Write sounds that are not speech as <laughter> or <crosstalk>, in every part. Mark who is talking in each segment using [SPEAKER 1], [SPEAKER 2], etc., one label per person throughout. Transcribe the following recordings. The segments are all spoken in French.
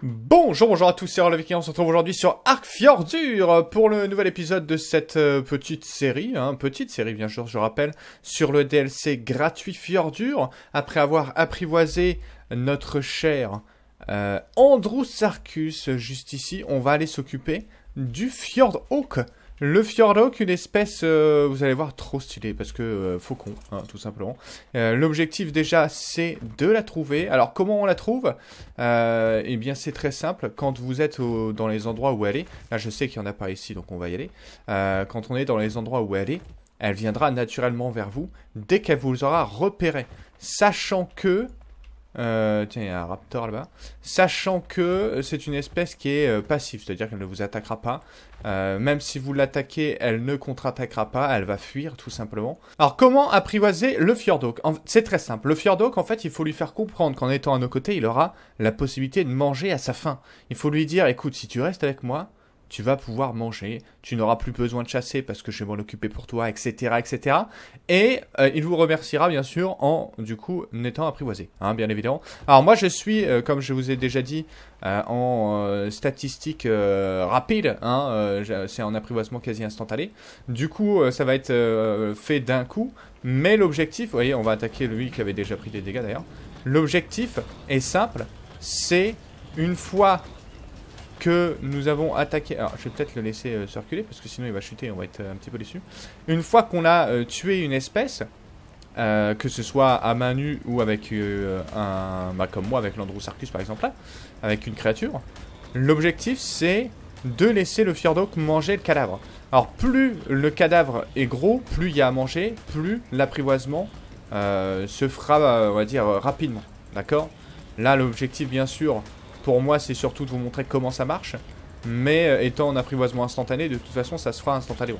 [SPEAKER 1] Bonjour, bonjour à tous, c'est à et on se retrouve aujourd'hui sur Arc Fjordur pour le nouvel épisode de cette euh, petite série, hein, petite série bien sûr, je rappelle, sur le DLC gratuit Fjordur, après avoir apprivoisé notre cher euh, Andrew Sarkus juste ici, on va aller s'occuper du Fjord Hawk, le Fjordok, une espèce, euh, vous allez voir, trop stylée, parce que euh, faucon, hein, tout simplement. Euh, l'objectif déjà, c'est de la trouver. Alors, comment on la trouve Eh bien, c'est très simple. Quand vous êtes dans les endroits où elle est, là, je sais qu'il n'y en a pas ici, donc on va y aller. quand on est dans les endroits où elle est, elle viendra naturellement vers vous dès qu'elle vous aura repéré. Sachant que euh, tiens, il y a un raptor là-bas. Sachant que euh, c'est une espèce qui est euh, passive, c'est-à-dire qu'elle ne vous attaquera pas. Euh, même si vous l'attaquez, elle ne contre-attaquera pas, elle va fuir tout simplement. Alors comment apprivoiser le Fjordok C'est très simple. Le Fjordok, en fait, il faut lui faire comprendre qu'en étant à nos côtés, il aura la possibilité de manger à sa faim. Il faut lui dire, écoute, si tu restes avec moi, tu vas pouvoir manger, tu n'auras plus besoin de chasser parce que je vais m'en occuper pour toi, etc., etc. Et euh, il vous remerciera bien sûr en du coup n'étant apprivoisé, hein, bien évidemment. Alors moi je suis, euh, comme je vous ai déjà dit, euh, en statistique rapide, hein, c'est en apprivoisement quasi instantané. Du coup ça va être fait d'un coup, mais l'objectif, vous voyez, on va attaquer lui qui avait déjà pris des dégâts d'ailleurs. L'objectif est simple, c'est une fois que nous avons attaqué... Alors, je vais peut-être le laisser euh, circuler, parce que sinon il va chuter, on va être euh, un petit peu déçu. Une fois qu'on a euh, tué une espèce, que ce soit à main nue ou avec un... Bah, comme moi, avec l'Androsarcus par exemple, là, avec une créature, l'objectif c'est de laisser le fjordok manger le cadavre. Alors, plus le cadavre est gros, plus il y a à manger, plus l'apprivoisement se fera, on va dire, rapidement. D'accord Là, l'objectif, bien sûr, pour moi, c'est surtout de vous montrer comment ça marche. Mais euh, étant en apprivoisement instantané, de toute façon, ça se fera instantanément.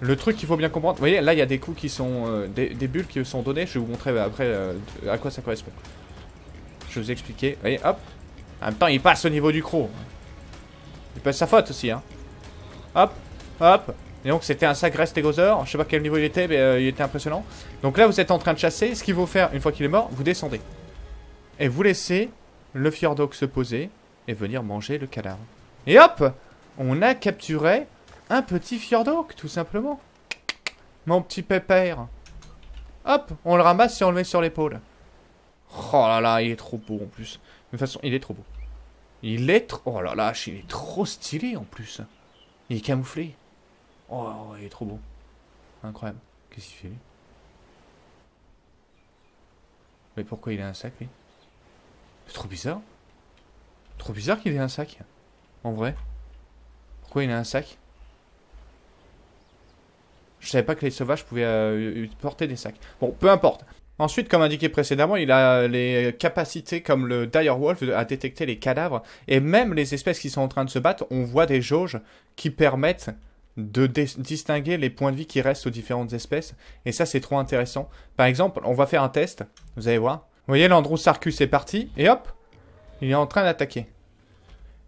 [SPEAKER 1] Le truc qu'il faut bien comprendre, vous voyez, là, il y a des coups qui sont... Euh, des, bulles qui sont données. Je vais vous montrer euh, après à quoi ça correspond. Je vais vous expliquer. Vous voyez, hop. En même temps, il passe au niveau du croc. Il passe sa faute aussi, hein. Hop, hop. Et donc c'était un sacré stégosaure, je sais pas quel niveau il était, mais il était impressionnant. Donc là vous êtes en train de chasser, ce qu'il faut faire une fois qu'il est mort, vous descendez. Et vous laissez le fjordog se poser et venir manger le cadavre. Et hop On a capturé un petit fjordog, tout simplement. Mon petit pépère. Hop On le ramasse et on le met sur l'épaule. Oh là là, il est trop beau en plus. De toute façon, il est trop beau. Il est trop... Oh là là, il est trop stylé en plus. Il est camouflé. Oh, oh il est trop beau. Incroyable. Qu'est-ce qu'il fait Mais pourquoi il a un sac lui c'est trop bizarre. Trop bizarre qu'il ait un sac. En vrai. Pourquoi il a un sac Je savais pas que les sauvages pouvaient euh, porter des sacs. Bon, peu importe. Ensuite, comme indiqué précédemment, il a les capacités comme le Dire Wolf à détecter les cadavres. Et même les espèces qui sont en train de se battre, on voit des jauges qui permettent de distinguer les points de vie qui restent aux différentes espèces. Et ça, c'est trop intéressant. Par exemple, on va faire un test. Vous allez voir. Vous voyez, l'Andrew est parti, et hop, il est en train d'attaquer.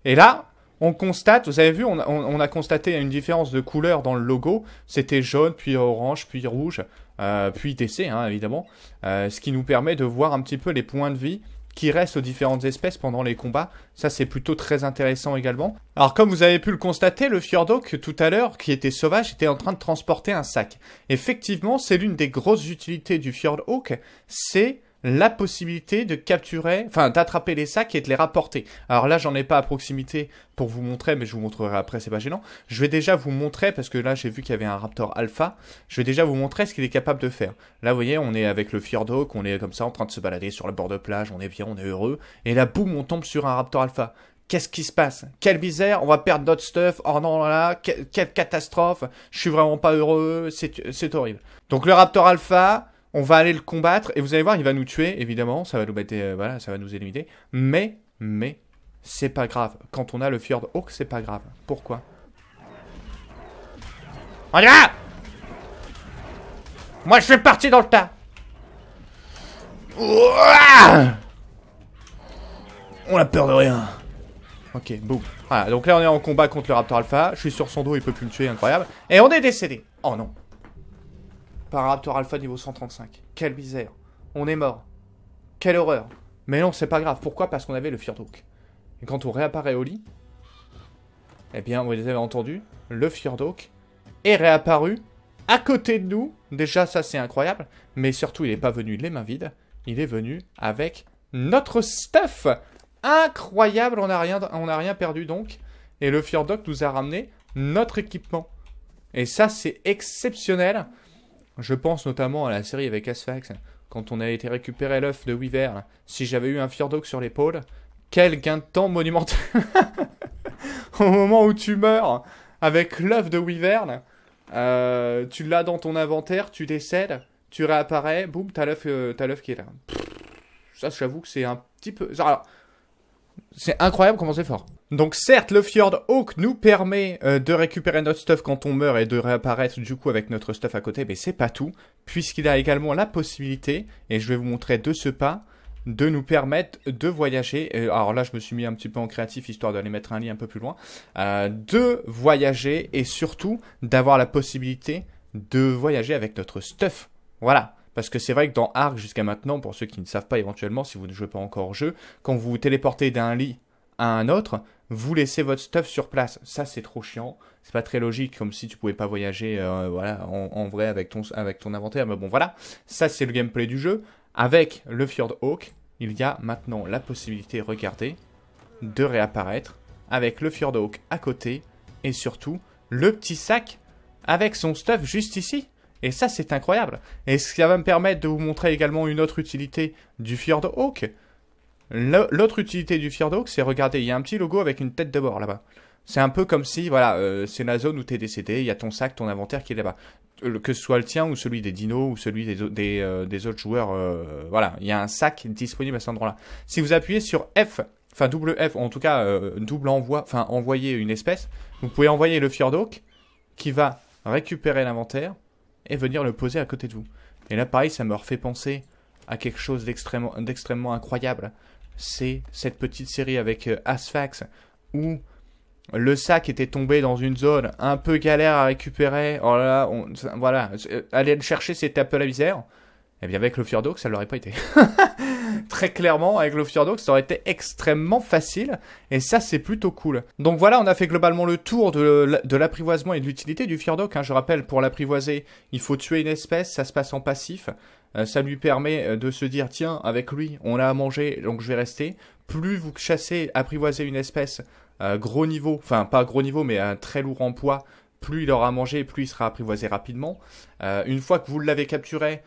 [SPEAKER 1] Et là, on constate, vous avez vu, on a, constaté une différence de couleur dans le logo. C'était jaune, puis orange, puis rouge, euh, puis TC, hein, évidemment. Euh, ce qui nous permet de voir un petit peu les points de vie qui restent aux différentes espèces pendant les combats. Ça, c'est plutôt très intéressant également. Alors, comme vous avez pu le constater, le Fjordok, tout à l'heure, qui était sauvage, était en train de transporter un sac. Effectivement, c'est l'une des grosses utilités du Fjordhawk, c'est la possibilité de capturer, enfin d'attraper les sacs et de les rapporter. Alors là, j'en ai pas à proximité pour vous montrer, mais je vous montrerai après, c'est pas gênant. Je vais déjà vous montrer, parce que là, j'ai vu qu'il y avait un Raptor Alpha, je vais déjà vous montrer ce qu'il est capable de faire. Là, vous voyez, on est avec le Fjordhawk, on est comme ça, en train de se balader sur le bord de plage, on est bien, on est heureux, et là, boum, on tombe sur un Raptor Alpha. Qu'est-ce qui se passe Quelle misère, on va perdre notre stuff, oh non oh là, quelle catastrophe, je suis vraiment pas heureux, c'est horrible. Donc le Raptor Alpha, on va aller le combattre et vous allez voir, il va nous tuer, évidemment, ça va nous bêter euh, voilà, ça va nous éliminer. Mais, mais, c'est pas grave. Quand on a le Fjord Hawk, c'est pas grave. Pourquoi On va Moi, je suis parti dans le tas On a peur de rien. Ok, boum. Voilà, donc là, on est en combat contre le Raptor Alpha. Je suis sur son dos, il peut plus me tuer, incroyable. Et on est décédé. Oh non par un Raptor Alpha niveau 135. Quelle misère. On est mort. Quelle horreur. Mais non, c'est pas grave. Pourquoi Parce qu'on avait le Fjordhawk. Et quand on réapparaît au lit, eh bien, vous les avez entendus, le Fjordhawk est réapparu à côté de nous. Déjà, ça c'est incroyable. Mais surtout, il n'est pas venu les mains vides. Il est venu avec notre stuff. Incroyable, on n'a rien, rien perdu donc. Et le Fjordhawk nous a ramené notre équipement. Et ça, c'est exceptionnel. Je pense notamment à la série avec Asphax, quand on a été récupérer l'œuf de Weaver. Si j'avais eu un Fjordog sur l'épaule, quel gain de temps monumental <laughs> Au moment où tu meurs avec l'œuf de Wyvern, euh, tu l'as dans ton inventaire, tu décèdes, tu réapparais, boum, t'as l'œuf, euh, qui est là. ça, j'avoue que c'est un petit peu. C'est incroyable comment c'est fort. Donc certes, le Fjord Hawk nous permet euh, de récupérer notre stuff quand on meurt et de réapparaître du coup avec notre stuff à côté, mais c'est pas tout, puisqu'il a également la possibilité, et je vais vous montrer de ce pas, de nous permettre de voyager. Alors là, je me suis mis un petit peu en créatif histoire d'aller mettre un lit un peu plus loin. Euh, de voyager et surtout d'avoir la possibilité de voyager avec notre stuff. Voilà. Parce que c'est vrai que dans Ark jusqu'à maintenant, pour ceux qui ne savent pas éventuellement, si vous ne jouez pas encore au jeu, quand vous vous téléportez d'un lit à un autre, vous laissez votre stuff sur place. Ça, c'est trop chiant. C'est pas très logique, comme si tu pouvais pas voyager, euh, voilà, en, vrai avec ton avec ton inventaire. Mais bon, voilà. Ça, c'est le gameplay du jeu. Avec le Fjord Hawk, il y a maintenant la possibilité, regardez, de réapparaître avec le Fjord Hawk à côté et surtout le petit sac avec son stuff juste ici. Et ça, c'est incroyable. Et ça va me permettre de vous montrer également une autre utilité du Fjord Hawk. L'autre utilité du Fjord Fjordhawk, c'est regarder, il y a un petit logo avec une tête de bord là-bas. C'est un peu comme si, voilà, euh, c'est la zone où t'es décédé, il y a ton sac, ton inventaire qui est là-bas. Que ce soit le tien ou celui des dinos ou celui des, euh, des, autres joueurs, euh, voilà, il y a un sac disponible à cet endroit-là. Si vous appuyez sur F, enfin double F, en tout cas double envoi, enfin envoyer une espèce, vous pouvez envoyer le Fjord Fjordhawk qui va récupérer l'inventaire, et venir le poser à côté de vous. Et là, pareil, ça me refait penser à quelque chose d'extrêmement incroyable. C'est cette petite série avec Asphax. Euh, Asfax où le sac était tombé dans une zone un peu galère à récupérer. Oh là, on, voilà, euh, aller le chercher c'était un peu la misère. Et eh bien avec le Fjordo, ça l'aurait pas été. <laughs> très clairement avec le Fjordoc, ça aurait été extrêmement facile. Et ça, c'est plutôt cool. Donc voilà, on a fait globalement le tour de, l'apprivoisement et de l'utilité du Fear hein. Je rappelle, pour l'apprivoiser, il faut tuer une espèce, ça se passe en passif. Euh, ça lui permet euh, de se dire, tiens, avec lui, on a à manger, donc je vais rester. Plus vous chassez, apprivoisez une espèce, gros niveau, enfin pas gros niveau, mais un très lourd en poids, plus il aura à manger, plus il sera apprivoisé rapidement. Euh, une fois que vous l'avez capturé,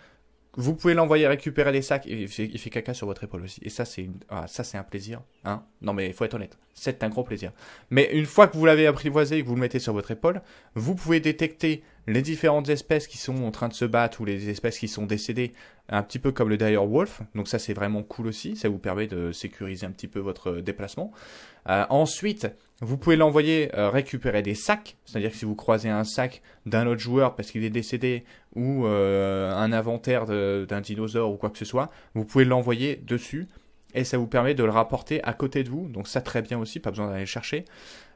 [SPEAKER 1] vous pouvez l'envoyer récupérer les sacs. et il fait, caca sur votre épaule aussi. Et ça, c'est ah, ça, c'est un plaisir. Hein non, mais il faut être honnête. C'est un gros plaisir. Mais une fois que vous l'avez apprivoisé et que vous le mettez sur votre épaule, vous pouvez détecter les différentes espèces qui sont en train de se battre ou les espèces qui sont décédées, un petit peu comme le Dire Wolf. Donc ça, c'est vraiment cool aussi. Ça vous permet de sécuriser un petit peu votre euh, déplacement. Euh, ensuite, vous pouvez l'envoyer euh, récupérer des sacs, c'est-à-dire que si vous croisez un sac d'un autre joueur parce qu'il est décédé ou euh, un inventaire d'un dinosaure ou quoi que ce soit, vous pouvez l'envoyer dessus et ça vous permet de le rapporter à côté de vous. Donc ça très bien aussi, pas besoin d'aller le chercher.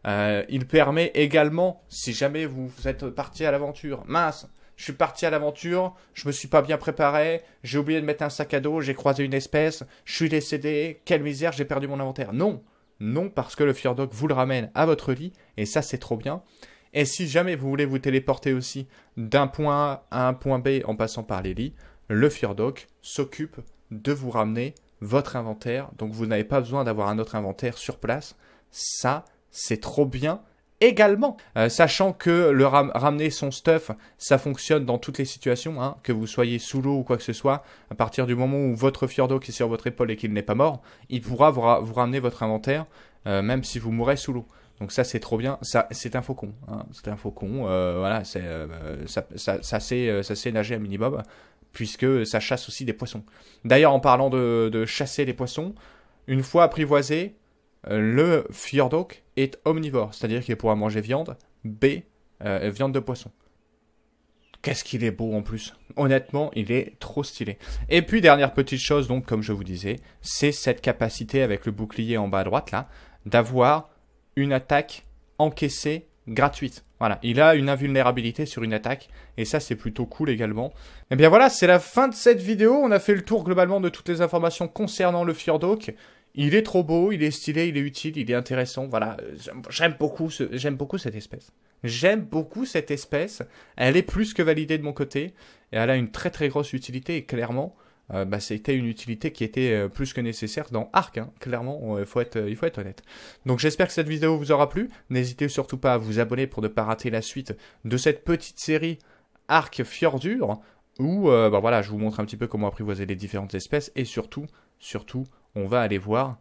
[SPEAKER 1] Euh, il permet également, si jamais vous, vous êtes parti à l'aventure, mince, je suis parti à l'aventure, je me suis pas bien préparé, j'ai oublié de mettre un sac à dos, j'ai croisé une espèce, je suis décédé, quelle misère, j'ai perdu mon inventaire. Non, non, parce que le Fjordok vous le ramène à votre lit, et ça c'est trop bien. Et si jamais vous voulez vous téléporter aussi d'un point A à un point B en passant par les lits, le Fjordok s'occupe de vous ramener votre inventaire. Donc vous n'avez pas besoin d'avoir un autre inventaire sur place. Ça, c'est trop bien également, euh, sachant que le ramener son stuff, ça fonctionne dans toutes les situations, hein. que vous soyez sous l'eau ou quoi que ce soit, à partir du moment où votre fjordok qui est sur votre épaule et qu'il n'est pas mort, il pourra vous, ramener votre inventaire, euh, même si vous mourrez sous l'eau. Donc ça c'est trop bien, ça c'est un faucon, hein. c'est un faucon, euh, voilà, c'est ça, ça, ça, c'est nager à minibob, puisque ça chasse aussi des poissons. D'ailleurs en parlant de, de chasser les poissons, une fois apprivoisé, le fjordok est omnivore, c'est-à-dire qu'il pourra manger viande, B, euh, viande de poisson. Qu'est-ce qu'il est beau en plus. Honnêtement, il est trop stylé. Et puis dernière petite chose, donc comme je vous disais, c'est cette capacité avec le bouclier en bas à droite là, d'avoir une attaque encaissée gratuite. Voilà, il a une invulnérabilité sur une attaque, et ça c'est plutôt cool également. Et eh bien voilà, c'est la fin de cette vidéo, on a fait le tour globalement de toutes les informations concernant le Fjordhawk. Il est trop beau, il est stylé, il est utile, il est intéressant. Voilà, j'aime beaucoup, ce, j'aime beaucoup cette espèce. J'aime beaucoup cette espèce. Elle est plus que validée de mon côté et elle a une très très grosse utilité. Et clairement, euh, bah, c'était une utilité qui était euh, plus que nécessaire dans Arc. Hein. Clairement, faut être, il faut être honnête. Donc j'espère que cette vidéo vous aura plu. N'hésitez surtout pas à vous abonner pour ne pas rater la suite de cette petite série Arc Fjordur où euh, bah, voilà, je vous montre un petit peu comment apprivoiser les différentes espèces et surtout, surtout on va aller voir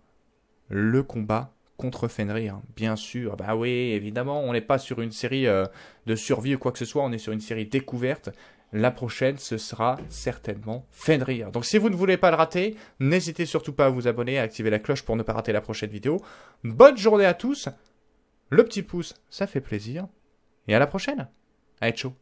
[SPEAKER 1] le combat contre Fenrir. Hein, bien sûr, bah oui, évidemment, on n'est pas sur une série euh, de survie ou quoi que ce soit, on est sur une série découverte. La prochaine, ce sera certainement Fenrir. Donc si vous ne voulez pas le rater, n'hésitez surtout pas à vous abonner, à activer la cloche pour ne pas rater la prochaine vidéo. Bonne journée à tous, le petit pouce, ça fait plaisir, et à la prochaine. Allez, ciao